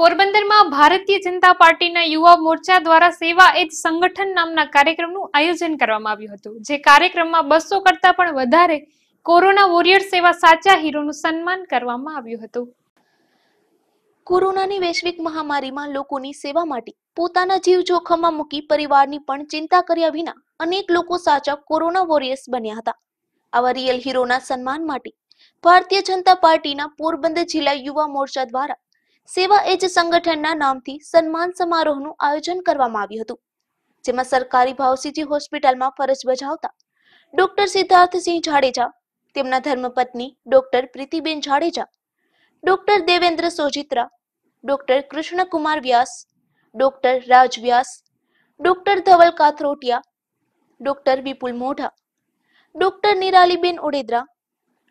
પોરબંદરમાં ભારતીય જનતા પાર્ટીના યુવા મોરચા દ્વારા સેવા એ સંગઠન નામના કાર્યક્રમનું આયોજન કરવામાં આવ્યું હતું જે કાર્યક્રમમાં બસો કરતા પણ વધારે કોરોના વોરિયર સેવા સાચા હીરોનું સન્માન કરવામાં આવ્યું હતું કોરોનાની વૈશ્વિક મહામારીમાં લોકોની સેવા માટે પોતાના જીવ જોખમમાં મૂકી પરિવારની પણ ચિંતા કર્યા વિના અનેક લોકો સાચા કોરોના વોરિયર્સ બન્યા હતા આવા રિયલ હીરોના સન્માન માટે ભારતીય જનતા પાર્ટીના પોરબંદર જિલ્લા યુવા મોરચા દ્વારા સેવા એજ સંગઠનના નામથી સન્માન સમારોહનું આયોજન કરવામાં આવ્યું હતું જેમાં સરકારી ભાવસીજી હોસ્પિટલમાં ફરજ બજાવતા ડોક્ટર સિદ્ધાર્થસિંહ જાડેજા તેમના ધર્મપત્ની doctor Pritiben Jadeja doctor Devendra Sojitra doctor Krishnakumar Vyas doctor Raj Vyas doctor Dhaval Kathrotiya doctor Vipul Modha doctor Niraliben Odedara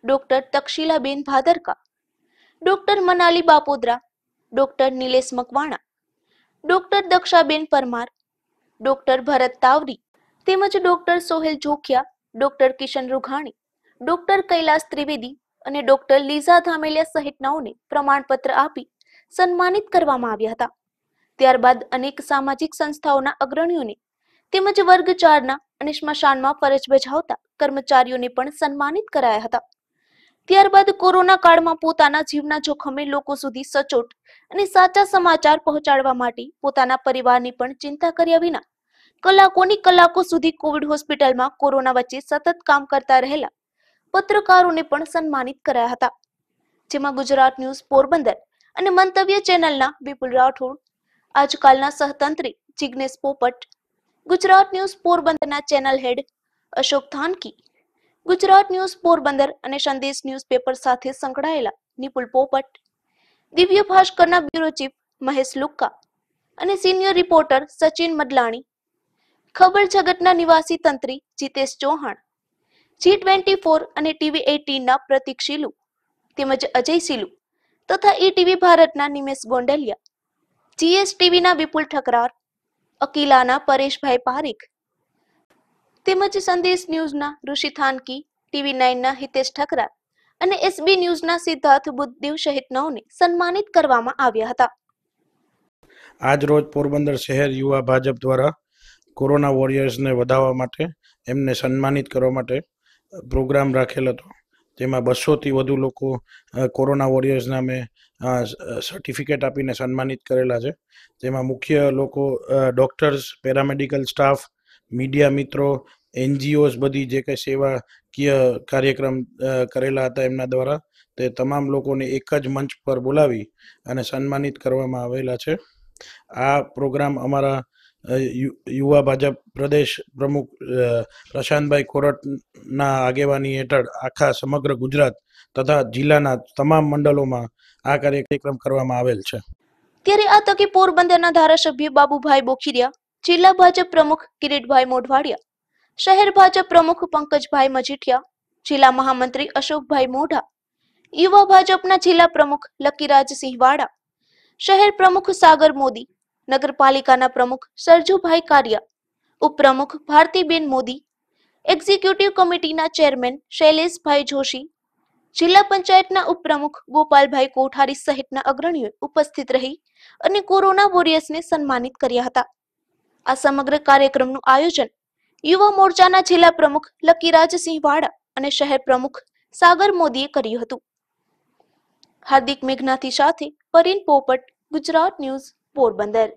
doctor Takshilaben Bhadarka doctor Manali Bapodara doctor Nilesh Makwana doctor Dakshaben Parmar doctor Bharat Tavari તેમજ doctor Sohel Jokhiya doctor Kishan Rughani doctor Kailas Trivedi અને ડોક્ટર લીઝા ધામેલિયા સહિતનાઓને પ્રમાણપત્ર આપી સન્માનિત કરવામાં આવ્યા હતા ત્યારબાદ અનેક સામાજિક સંસ્થાઓના અગ્રણીઓને તેમજ વર્ગ ચારના અને સ્મશાનમાં ફરજ બજાવતા કર્મચારીઓને પણ સન્માનિત કરાયા હતા ત્યારબાદ કોરોના કાળમાં પોતાના જીવના જોખમે લોકો સુધી સચોટ અને સાચા સમાચાર પહોંચાડવા માટે પોતાના પરિવારની પણ ચિંતા કર્યા વિના કલાકોની કલાકો સુધી કોવિડ હોસ્પિટલમાં કોરોના વચ્ચે સતત કામ કરતા રહેલા પત્રકારોને પણ સન્માનિત કરાયા હતા જેમાં ગુજરાત ન્યૂઝ પોરબંદર અને મંતવ્ય ચેનલના વિપુલ રાઠોડ આજકાલના સહતંત્રી જિગ્નેશ પોપટ ગુજરાત ન્યૂઝ પોરબંદરના channel head Ashok Dhanki Gujarat news Porbandar અને સંદેશ ન્યૂઝપેપર સાથે સંકળાયેલા નિપુલ પોપટ દિવ્ય ભાસ્કરના બ્યુરો ચીફ મહેશ લુક્કા અને સિનિયર રિપોર્ટર સચિન મડલાણી ખબર જગતના નિવાસી તંત્રી Jitesh Chauhan G twenty four અને ટીવી એટીનના પ્રતિક શીલુ તેમજ અજય શીલુ તથા ઈ ટીવી ભારતના નિમેશ ગોંડલિયા જીએસટીવીના વિપુલ ઠકરાર અકીલાના પરેશભાઈ પારીખ તેમજ સંદેશ ન્યૂઝના ઋષિ થાનકી ટીવી નાઇનના હિતેશ ઠકરા અને એસબી ન્યૂઝના સિદ્ધાર્થ બુદ્ધદેવ સહિત નવને સન્માનિત કરવામાં આવ્યા હતા આજ રોજ પોરબંદર શહેર યુવા ભાજપ દ્વારા કોરોના વોરિયર્સને વધાવવા માટે એમને સન્માનિત કરવા માટે પ્રોગ્રામ રાખેલ હતો જેમાં બસોથી વધુ લોકો કોરોના વોરિયર્સ નામે સર્ટિફિકેટ આપીને સન્માનિત કરેલા છે જેમાં મુખ્ય લોકો ડૉક્ટર્સ પેરામેડિકલ સ્ટાફ મીડિયા મિત્રો એનજીઓસ બધી જે કંઈ સેવાકીય કાર્યક્રમ કરેલા હતા એમના દ્વારા તે તમામ લોકોને એક જ મંચ પર બોલાવી અને સન્માનિત કરવામાં આવેલા છે આ પ્રોગ્રામ અમારા યુવા ભાજપ પ્રદેશ પ્રમુખ પ્રશાંતભાઈ કોરટના આગેવાની હેઠળ આખા સમગ્ર ગુજરાત તથા જિલ્લાના તમામ મંડળોમાં આ કાર્યક્રમ કરવામાં આવેલ છે ત્યારે આ તકે પોરબંદરના ધારાસભ્ય બાબુભાઈ બોખીરિયા જિલ્લા ભાજપ પ્રમુખ કિરીટભાઈ મોઢવાડિયા શહેર ભાજપ પ્રમુખ પંકજભાઈ મજીઠિયા જિલ્લા મહામંત્રી અશોકભાઈ મોઢા યુવા ભાજપના જિલ્લા પ્રમુખ લકીરાજસિંહ વાડા શહેર પ્રમુખ સાગર મોદી નગરપાલિકાના પ્રમુખ સરજુભાઈ કારિયા ઉપપ્રમુખ ભારતીબેન મોદી એક્ઝિક્યુટિવ કમિટીના ચેરમેન શૈલેષભાઈ જોશી જિલ્લા પંચાયતના ઉપપ્રમુખ ગોપાલભાઈ કોઠારી સહિતના અગ્રણીઓ ઉપસ્થિત રહી અને કોરોના વોરિયર્સને સન્માનિત કર્યા હતા આ સમગ્ર કાર્યક્રમનું આયોજન યુવા મોરચાના જિલ્લા પ્રમુખ લકીરાજસિંહ વાડા અને શહેર પ્રમુખ સાગર મોદીએ કર્યું હતું હાર્દિક મેઘનાથી સાથે પરીન પોપટ ગુજરાત ન્યૂઝ પોરબંદર